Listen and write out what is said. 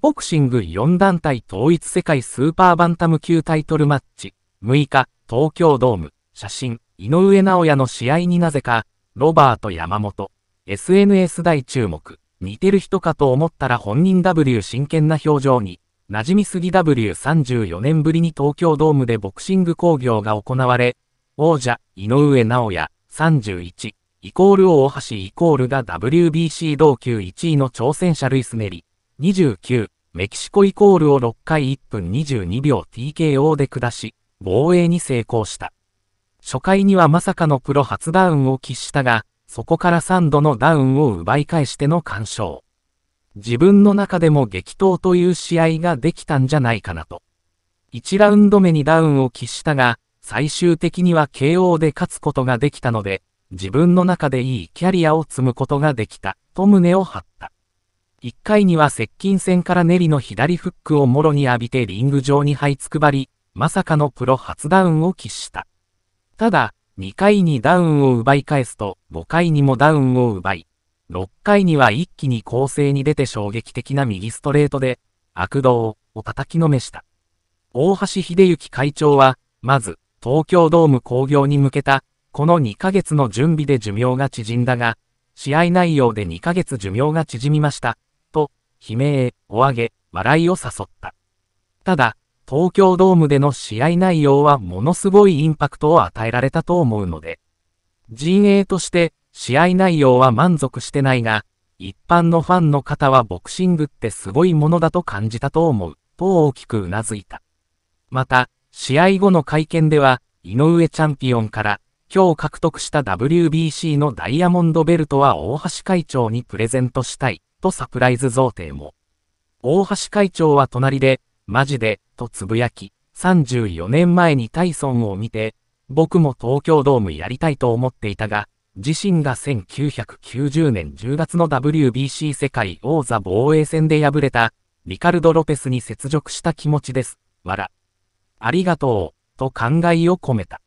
ボクシング4団体統一世界スーパーバンタム級タイトルマッチ、6日、東京ドーム、写真、井上直也の試合になぜか、ロバート山本、SNS 大注目、似てる人かと思ったら本人 W 真剣な表情に、馴染みすぎ W34 年ぶりに東京ドームでボクシング興行が行われ、王者、井上直也、31、イコール大橋イコールが WBC 同級1位の挑戦者ルイスネリ、29、メキシコイコールを6回1分22秒 TKO で下し、防衛に成功した。初回にはまさかのプロ初ダウンを喫したが、そこから3度のダウンを奪い返しての干渉。自分の中でも激闘という試合ができたんじゃないかなと。1ラウンド目にダウンを喫したが、最終的には KO で勝つことができたので、自分の中でいいキャリアを積むことができた、と胸を張った。1回には接近戦からネリの左フックをもろに浴びてリング上に這いつくばり、まさかのプロ初ダウンを喫した。ただ、2回にダウンを奪い返すと、5回にもダウンを奪い、6回には一気に攻勢に出て衝撃的な右ストレートで、悪道を叩きのめした。大橋秀幸会長は、まず、東京ドーム工業に向けた、この2ヶ月の準備で寿命が縮んだが、試合内容で2ヶ月寿命が縮みました。悲鳴、お上げ、笑いを誘った。ただ、東京ドームでの試合内容はものすごいインパクトを与えられたと思うので、陣営として試合内容は満足してないが、一般のファンの方はボクシングってすごいものだと感じたと思う、と大きくうなずいた。また、試合後の会見では、井上チャンピオンから、今日獲得した WBC のダイヤモンドベルトは大橋会長にプレゼントしたい、とサプライズ贈呈も。大橋会長は隣で、マジで、とつぶやき、34年前にタイソンを見て、僕も東京ドームやりたいと思っていたが、自身が1990年10月の WBC 世界王座防衛戦で敗れた、リカルド・ロペスに接続した気持ちです。わら。ありがとう、と考えを込めた。